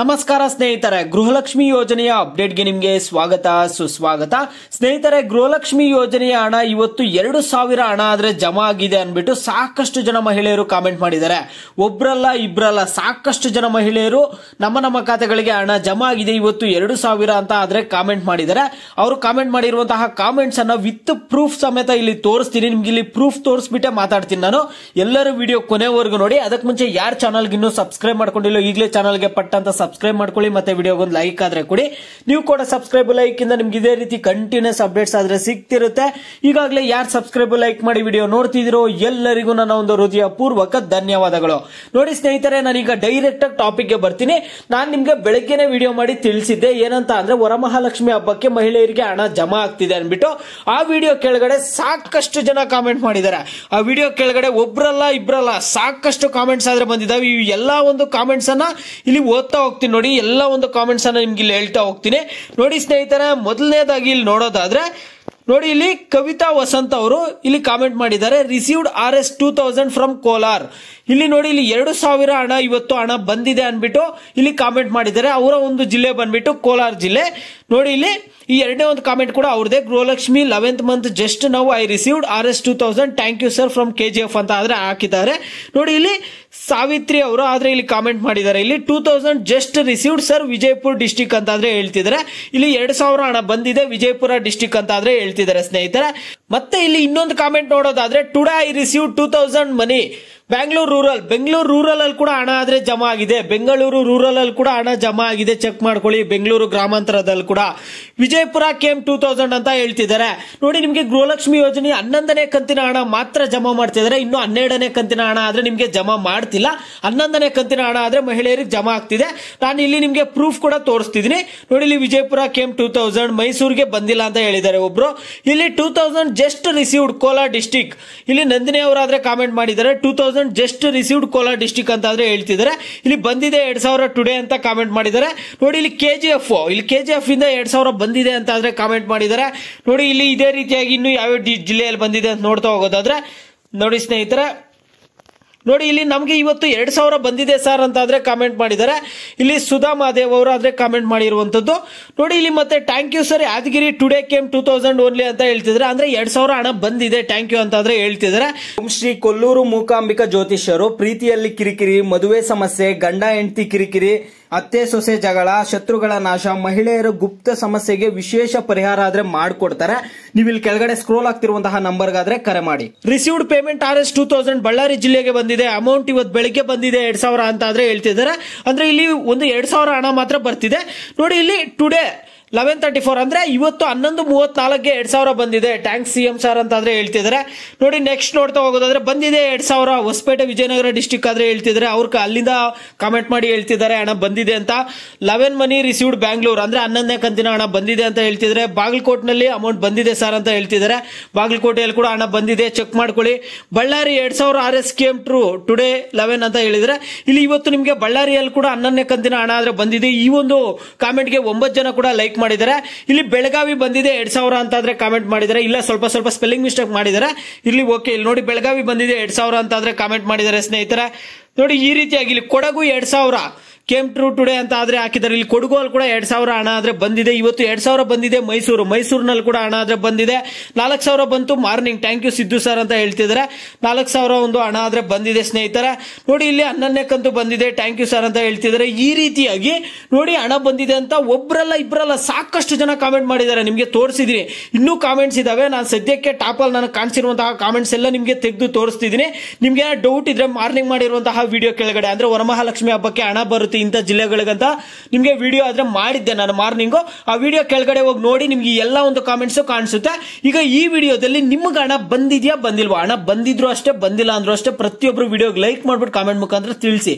ನಮಸ್ಕಾರ ಸ್ನೇಹಿತರೆ ಗೃಹಲಕ್ಷ್ಮಿ ಯೋಜನೆಯ ಅಪ್ಡೇಟ್ಗೆ ನಿಮಗೆ ಸ್ವಾಗತ ಸುಸ್ವಾಗತ ಸ್ನೇಹಿತರೆ ಗೃಹಲಕ್ಷ್ಮಿ ಯೋಜನೆಯ ಹಣ ಇವತ್ತು ಎರಡು ಸಾವಿರ ಹಣ ಆದ್ರೆ ಜಮಾ ಆಗಿದೆ ಅಂದ್ಬಿಟ್ಟು ಸಾಕಷ್ಟು ಜನ ಮಹಿಳೆಯರು ಕಾಮೆಂಟ್ ಮಾಡಿದ್ದಾರೆ ಒಬ್ರಲ್ಲ ಇಬ್ರಲ್ಲ ಸಾಕಷ್ಟು ಜನ ಮಹಿಳೆಯರು ನಮ್ಮ ನಮ್ಮ ಖಾತೆಗಳಿಗೆ ಹಣ ಜಮಾ ಆಗಿದೆ ಇವತ್ತು ಎರಡು ಸಾವಿರ ಅಂತ ಆದ್ರೆ ಕಾಮೆಂಟ್ ಮಾಡಿದ್ದಾರೆ ಅವರು ಕಾಮೆಂಟ್ ಮಾಡಿರುವಂತಹ ಕಾಮೆಂಟ್ಸ್ ಅನ್ನ ವಿತ್ ಪ್ರೂಫ್ ಸಮೇತ ಇಲ್ಲಿ ತೋರಿಸ್ತೀನಿ ನಿಮ್ಗೆ ಇಲ್ಲಿ ಪ್ರೂಫ್ ತೋರಿಸ್ಬಿಟ್ಟೆ ಮಾತಾಡ್ತೀನಿ ನಾನು ಎಲ್ಲರೂ ವಿಡಿಯೋ ಕೊನೆವರೆಗೂ ನೋಡಿ ಅದಕ್ಕೆ ಮುಂಚೆ ಯಾರ ಚಾನಲ್ಗೆ ಇನ್ನೂ ಸಬ್ಸ್ಕ್ರೈಬ್ ಮಾಡ್ಕೊಂಡಿಲ್ಲ ಈಗಲೇ ಚಾನಲ್ಗೆ ಪಟ್ಟಂತ ಸಬ್ಸ್ಕ್ರೈಬ್ ಮಾಡ್ಕೊಳ್ಳಿ ಮತ್ತೆ ಒಂದು ಲೈಕ್ ಆದ್ರೆ ಕೊಡಿ ನೀವು ಕೂಡ ಸಬ್ಸ್ಕ್ರೈಬ್ ಲೈಕ್ ಇಂದ ನಿಮ್ಗೆ ಇದೇ ರೀತಿ ಕಂಟಿನ್ಯೂಸ್ ಅಪ್ಡೇಟ್ಸ್ ಆದ್ರೆ ಸಿಗ್ತಿರುತ್ತೆ ಈಗಾಗಲೇ ಯಾರು ಸಬ್ಸ್ಕ್ರೈಬ್ ಲೈಕ್ ಮಾಡಿ ವಿಡಿಯೋ ನೋಡ್ತಿದಿರೋ ಎಲ್ಲರಿಗೂ ನನ್ನ ಒಂದು ಹೃದಯ ಪೂರ್ವಕ ಧನ್ಯವಾದಗಳು ನೋಡಿ ಸ್ನೇಹಿತರೆ ನಾನೀಗ ಡೈರೆಕ್ಟ್ ಆಗಿ ಟಾಪಿಕ್ ಗೆ ಬರ್ತೀನಿ ನಾನು ನಿಮ್ಗೆ ಬೆಳಗ್ಗೆನೆ ವಿಡಿಯೋ ಮಾಡಿ ತಿಳಿಸಿದ್ದೆ ಏನಂತ ಅಂದ್ರೆ ವರಮಹಾಲಕ್ಷ್ಮಿ ಹಬ್ಬಕ್ಕೆ ಮಹಿಳೆಯರಿಗೆ ಹಣ ಜಮಾ ಆಗ್ತಿದೆ ಅನ್ಬಿಟ್ಟು ಆ ವಿಡಿಯೋ ಕೆಳಗಡೆ ಸಾಕಷ್ಟು ಜನ ಕಾಮೆಂಟ್ ಮಾಡಿದ್ದಾರೆ ಆ ವಿಡಿಯೋ ಕೆಳಗಡೆ ಒಬ್ರಲ್ಲ ಇಬ್ರಲ್ಲ ಸಾಕಷ್ಟು ಕಾಮೆಂಟ್ಸ್ ಆದ್ರೆ ಬಂದಿದ್ದಾವೆ ಈ ಎಲ್ಲಾ ಒಂದು ಕಾಮೆಂಟ್ಸ್ ಅನ್ನ ಇಲ್ಲಿ ಓದ್ತಾ ಹೋಗ್ತೀನಿ ನೋಡಿ ಎಲ್ಲ ಒಂದು ಕಾಮೆಂಟ್ಸನ್ನು ನಿಮ್ಗೆ ಇಲ್ಲಿ ಹೇಳ್ತಾ ಹೋಗ್ತೀನಿ ನೋಡಿ ಸ್ನೇಹಿತರ ಮೊದಲನೇದಾಗಿ ಇಲ್ಲಿ ನೋಡೋದಾದ್ರೆ ನೋಡಿ ಇಲ್ಲಿ ಕವಿತಾ ವಸಂತ್ ಅವರು ಇಲ್ಲಿ ಕಾಮೆಂಟ್ ಮಾಡಿದ್ದಾರೆ received R S two thousand from Kolar ಇಲ್ಲಿ ನೋಡಿ ಇಲ್ಲಿ ಎರಡು ಸಾವಿರ ಹಣ ಇವತ್ತು ಹಣ ಬಂದಿದೆ ಅನ್ಬಿಟ್ಟು ಇಲ್ಲಿ ಕಾಮೆಂಟ್ ಮಾಡಿದ್ದಾರೆ ಅವರ ಒಂದು ಜಿಲ್ಲೆ ಬಂದ್ಬಿಟ್ಟು ಕೋಲಾರ ಜಿಲ್ಲೆ ನೋಡಿ ಇಲ್ಲಿ ಈ ಎರಡನೇ ಒಂದು ಕಾಮೆಂಟ್ ಕೂಡ ಅವ್ರದೇ ಗೃಹಲಕ್ಷ್ಮಿ ಲೆವೆಂತ್ ಮಂತ್ ಜಸ್ಟ್ ನಾವು I received R S two thousand thank you sir from K G F ಅಂತ ಆದ್ರೆ ಹಾಕಿದ್ದಾರೆ ನೋಡಿ ಇಲ್ಲಿ ಸಾವಿತ್ರಿ ಅವರು ಆದ್ರೆ ಇಲ್ಲಿ ಕಾಮೆಂಟ್ ಮಾಡಿದ್ದಾರೆ ಇಲ್ಲಿ two thousand just received sir Vijayapura district ಅಂತ ಹೇಳ್ತಿದ್ದಾರೆ ಇಲ್ಲಿ ಎರಡು ಸಾವಿರ ಹಣ ಬಂದಿದೆ ವಿಜಯಪುರ ಡಿಸ್ಟಿಕ್ ಅಂತ ಹೇಳ್ತಿದ್ದಾರೆ ಸ್ನೇಹಿತರೆ ಮತ್ತೆ ಇಲ್ಲಿ ಇನ್ನೊಂದು ಕಾಮೆಂಟ್ ನೋಡೋದಾದ್ರೆ today I receive two thousand money Bangalore rural Bengaluru rural ಅಲ್ಲಿ ಕೂಡ ಹಣ ಆದ್ರೆ ಜಮಾ ಆಗಿದೆ ಬೆಂಗಳೂರು ರೂರಲ್ ಅಲ್ಲಿ ಕೂಡ ಹಣ ಜಮಾ ಆಗಿದೆ ಚೆಕ್ ಮಾಡ್ಕೊಳ್ಳಿ ಬೆಂಗಳೂರು ಗ್ರಾಮಾಂತರದಲ್ಲಿ ಕೂಡ ವಿಜಯಪುರ ಕೆಎಂ ಟೂ ತೌಸಂಡ್ ಅಂತ ಹೇಳ್ತಿದ್ದಾರೆ ನೋಡಿ ನಿಮಗೆ ಗೃಹಲಕ್ಷ್ಮಿ ಯೋಜನೆ ಹನ್ನೊಂದನೇ ಕಂತಿನ ಹಣ ಮಾತ್ರ ಜಮಾ ಮಾಡ್ತಿದ್ದಾರೆ ಇನ್ನು ಹನ್ನೆರಡನೇ ಕಂತಿನ ಹಣ ಆದ್ರೆ ನಿಮಗೆ ಜಮಾ ಮಾಡ್ತಿಲ್ಲ ಹನ್ನೊಂದನೇ ಕಂತಿನ ಹಣ ಆದ್ರೆ ಮಹಿಳೆಯರಿಗೆ ಜಮಾ ಆಗ್ತಿದೆ ನಾನು ಇಲ್ಲಿ ನಿಮಗೆ ಪ್ರೂಫ್ ಕೂಡ ತೋರಿಸ್ತಿದ್ದೀನಿ ನೋಡಿ ಇಲ್ಲಿ ವಿಜಯಪುರ ಕೆಎಂ ಟೂ ತೌಸಂಡ್ ಮೈಸೂರಿಗೆ ಬಂದಿಲ್ಲ ಅಂತ ಹೇಳಿದ್ದಾರೆ ಒಬ್ರು ಇಲ್ಲಿ two thousand just received Kolar district ಇಲ್ಲಿ ನಂದಿನಿ ಅವರಾದ್ರೆ ಕಾಮೆಂಟ್ ಮಾಡಿದ್ದಾರೆ two thousand thousand just received Kolar district ಅಂತ ಅಂದ್ರೆ ಹೇಳ್ತಿದ್ದಾರೆ ಇಲ್ಲಿ ಬಂದಿದೆ ಎರಡ್ ಸಾವಿರ ಟುಡೇ ಅಂತ ಕಾಮೆಂಟ್ ಮಾಡಿದ್ದಾರೆ ನೋಡಿ ಇಲ್ಲಿ ಕೆ ಜಿ ಎಫ್ ಇಲ್ಲಿ ಕೆ ಜಿ ಎಫ್ ಇಂದ ಎರಡ್ ಸಾವಿರ ಬಂದಿದೆ ಅಂತ ಅಂದ್ರೆ ಕಾಮೆಂಟ್ ಮಾಡಿದ್ದಾರೆ ನೋಡಿ ಇಲ್ಲಿ ಇದೇ ರೀತಿಯಾಗಿ ಇನ್ನು ಯಾವ ಜಿಲ್ಲೆಯಲ್ಲಿ ಬಂದಿದೆ ಅಂತ ನೋಡ್ತಾ ಹೋಗೋದಾದ್ರೆ ನೋಡಿ ಸ್ನೇಹಿತರೆ ನೋಡಿ ಇಲ್ಲಿ ನಮಗೆ ಇವತ್ತು ಎರಡು ಸಾವಿರ ಬಂದಿದೆ ಸರ್ ಅಂತ ಆದರೆ ಕಾಮೆಂಟ್ ಮಾಡಿದ್ದಾರೆ ಇಲ್ಲಿ ಸುಧಾ ಮಹಾದೇವ್ ಅವರು ಆದರೆ ಕಾಮೆಂಟ್ ಮಾಡಿರುವಂಥದ್ದು ನೋಡಿ ಇಲ್ಲಿ ಮತ್ತೆ thank you sir Yadgiri today came two thousand only ಅಂತ ಹೇಳ್ತಿದ್ದಾರೆ ಅಂದರೆ ಎರಡು ಸಾವಿರ ಹಣ ಬಂದಿದೆ ಥ್ಯಾಂಕ್ ಯು ಅಂತ ಆದರೆ ಹೇಳ್ತಿದ್ದಾರೆ ಓಂ ಶ್ರೀ ಕೊಲ್ಲೂರು ಮೂಕಾಂಬಿಕಾ ಜ್ಯೋತಿಷ್ಯರು ಪ್ರೀತಿಯಲ್ಲಿ ಕಿರಿಕಿರಿ ಮದುವೆ ಸಮಸ್ಯೆ ಗಂಡ ಹೆಂಡತಿ ಕಿರಿಕಿರಿ ಅತ್ತೆ ಸೊಸೆ ಜಗಳ ಶತ್ರುಗಳ ನಾಶ ಮಹಿಳೆಯರ ಗುಪ್ತ ಸಮಸ್ಯೆಗೆ ವಿಶೇಷ ಪರಿಹಾರ ಆದ್ರೆ ಮಾಡಿಕೊಡ್ತಾರೆ ನೀವು ಇಲ್ಲಿ ಕೆಳಗಡೆ ಸ್ಕ್ರೋಲ್ ಆಗ್ತಿರುವಂತಹ ಆದ್ರೆ ಕರೆ ಮಾಡಿ received payment R S thousand Ballari ಜಿಲ್ಲೆಗೆ ಬಂದಿದೆ ಅಮೌಂಟ್ ಇವತ್ತು ಬೆಳಿಗ್ಗೆ ಬಂದಿದೆ ಎರಡ್ ಸಾವಿರ ಅಂತ ಆದ್ರೆ ಹೇಳ್ತಿದ್ದಾರೆ ಅಂದ್ರೆ ಇಲ್ಲಿ ಒಂದು ಎರಡ್ ಸಾವಿರ ಹಣ ಮಾತ್ರ ಬರ್ತಿದೆ ನೋಡಿ ಇಲ್ಲಿ ಟುಡೇ ಲೆವೆನ್ ತರ್ಟಿ ಫೋರ್ ಅಂದ್ರೆ ಇವತ್ತು ಹನ್ನೊಂದು ಮೂವತ್ನಾಲ್ಕಕ್ಕೆ ಎರಡ್ ಸಾವಿರ ಬಂದಿದೆ ಟ್ಯಾಂಕ್ ಸಿ ಎಂ ಸರ್ ಆದ್ರೆ ಹೇಳ್ತಿದ್ದಾರೆ ನೋಡಿ ನೆಕ್ಸ್ಟ್ ನೋಡ್ತಾ ಹೋಗೋದಾದ್ರೆ ಬಂದಿದೆ ಎರಡ್ ಸಾವಿರ ಹೊಸಪೇಟೆ ವಿಜಯನಗರ ಡಿಸ್ಟಿಕ್ ಆದ್ರೆ ಹೇಳ್ತಿದ್ದಾರೆ ಅವ್ರ ಅಲ್ಲಿಂದ ಕಾಮೆಂಟ್ ಮಾಡಿ ಹೇಳ್ತಿದ್ದಾರೆ ಹಣ ಬಂದಿದೆ ಅಂತ ಲೆವೆನ್ ಮನಿ ರಿಸೀವ್ಡ್ ಬ್ಯಾಂಗ್ಳೂರ್ ಅಂದ್ರೆ ಹನ್ನೊಂದನೇ ಕಂತಿನ ಹಣ ಬಂದಿದೆ ಅಂತ ಹೇಳ್ತಿದ್ರೆ ಬಾಗಲಕೋಟೆನಲ್ಲಿ ಅಮೌಂಟ್ ಬಂದಿದೆ ಸರ್ ಅಂತ ಹೇಳ್ತಿದ್ದಾರೆ ಬಾಗಲಕೋಟೆಯಲ್ಲಿ ಕೂಡ ಹಣ ಬಂದಿದೆ ಚೆಕ್ ಮಾಡ್ಕೊಳ್ಳಿ ಬಳ್ಳಾರಿ ಎರಡ್ ಸಾವಿರ ಆರ್ ಎಸ್ ಕೆ ಟ್ರೂ ಟುಡೇ ಲೆವೆನ್ ಅಂತ ಹೇಳಿದ್ರೆ ಇಲ್ಲಿ ಇವತ್ತು ನಿಮಗೆ ಬಳ್ಳಾರಿಯಲ್ಲಿ ಕೂಡ ಹನ್ನೊಂದನೇ ಕಂತಿನ ಹಣ ಆದ್ರೆ ಬಂದಿದೆ ಈ ಒಂದು ಕಾಮೆಂಟ್ಗೆ ಒಂಬತ್ತು ಜನ ಕೂಡ ಲೈಕ್ ಮಿಸ್ಟೇಕ್ ಮಾಡಿದ್ದಾರೆ ಇಲ್ಲಿ ಬೆಳಗಾವಿ ಬಂದಿದೆ ಎರಡ್ ಸಾವಿರ ಅಂತಾದ್ರೆ ಕಾಮೆಂಟ್ ಮಾಡಿದ್ದಾರೆ ಇಲ್ಲ ಸ್ವಲ್ಪ ಸ್ವಲ್ಪ ಸ್ಪೆಲ್ಲಿಂಗ್ ಮಿಸ್ಟೇಕ್ ಮಾಡಿದ್ದಾರೆ ಇಲ್ಲಿ ಓಕೆ ಇಲ್ಲಿ ನೋಡಿ ಬೆಳಗಾವಿ ಬಂದಿದೆ ಎರಡ್ ಸಾವಿರ ಅಂತಾದ್ರೆ ಕಾಮೆಂಟ್ ಮಾಡಿದ್ದಾರೆ ಸ್ನೇಹಿತರ ನೋಡಿ ಈ ರೀತಿಯಾಗಿ ಇಲ್ಲಿ ಕೊಡಗು ಎರಡ್ ಸಾವಿರ ಕೇಮ್ ಟ್ರೂ ಟುಡೇ ಅಂತ ಆದ್ರೆ ಹಾಕಿದ್ದಾರೆ ಇಲ್ಲಿ ಕೊಡಗು ಅಲ್ಲಿ ಕೂಡ ಎರಡ್ ಸಾವಿರ ಹಣ ಆದ್ರೆ ಬಂದಿದೆ ಇವತ್ತು ಎರಡ್ ಸಾವಿರ ಬಂದಿದೆ ಮೈಸೂರು ಮೈಸೂರಿನಲ್ಲಿ ಕೂಡ ಹಣ ಆದ್ರೆ ಬಂದಿದೆ ನಾಲ್ಕು ಸಾವಿರ ಬಂತು morning thank you Siddu sir ಅಂತ ಹೇಳ್ತಿದ್ದಾರೆ ನಾಲ್ಕು ಸಾವಿರ ಒಂದು ಹಣ ಆದ್ರೆ ಬಂದಿದೆ ಸ್ನೇಹಿತರೆ ನೋಡಿ ಇಲ್ಲಿ ಹನ್ನೊಂದನೇ ಕಂತು ಬಂದಿದೆ ಥ್ಯಾಂಕ್ ಯು ಸರ್ ಅಂತ ಹೇಳ್ತಿದ್ದಾರೆ ಈ ರೀತಿಯಾಗಿ ನೋಡಿ ಹಣ ಬಂದಿದೆ ಅಂತ ಒಬ್ರಲ್ಲ ಇಬ್ಬರಲ್ಲ ಸಾಕಷ್ಟು ಜನ ಕಾಮೆಂಟ್ ಮಾಡಿದ್ದಾರೆ ನಿಮಗೆ ತೋರಿಸಿದೀನಿ ಇನ್ನೂ ಕಾಮೆಂಟ್ಸ್ ಇದಾವೆ ನಾನು ಸದ್ಯಕ್ಕೆ ಟಾಪ್ ಅಲ್ಲಿ ನಾನು ಕಾಣಿಸಿರುವಂತಹ ಕಾಮೆಂಟ್ಸ್ ಎಲ್ಲ ನಿಮಗೆ ತೆಗೆದು ತೋರಿಸ್ತಿದ್ದೀನಿ ನಿಮ್ಗೆ ಡೌಟ್ ಇದ್ರೆ ಮಾರ್ನಿಂಗ್ ಮಾಡಿರುವಂತಹ ವಿಡಿಯೋ ಕೆಳಗಡೆ ಅಂದ್ರೆ ವರಮಹಾಲಕ್ಷ್ಮಿ ಹಬ್ಬಕ್ಕೆ ಹಣ ಬರುತ್ತೆ ಇಂಥ ಜಿಲ್ಲೆಗಳಿಗಂತ ನಿಮಗೆ ವಿಡಿಯೋ ಆದರೆ ಮಾಡಿದ್ದೆ ನಾನು ಮಾರ್ನಿಂಗು ಆ ವಿಡಿಯೋ ಕೆಳಗಡೆ ಹೋಗಿ ನೋಡಿ ನಿಮಗೆ ಎಲ್ಲ ಒಂದು ಕಾಮೆಂಟ್ಸು ಕಾಣಿಸುತ್ತೆ ಈಗ ಈ ವಿಡಿಯೋದಲ್ಲಿ ನಿಮ್ಗೆ ಹಣ ಬಂದಿದೆಯಾ ಬಂದಿಲ್ವಾ ಹಣ ಬಂದಿದ್ರು ಅಷ್ಟೇ ಬಂದಿಲ್ಲ ಅಂದ್ರೂ ಅಷ್ಟೇ ಪ್ರತಿಯೊಬ್ಬರು ವಿಡಿಯೋಗೆ ಲೈಕ್ ಮಾಡ್ಬಿಟ್ಟು ಕಾಮೆಂಟ್ ಮುಖಾಂತರ ತಿಳಿಸಿ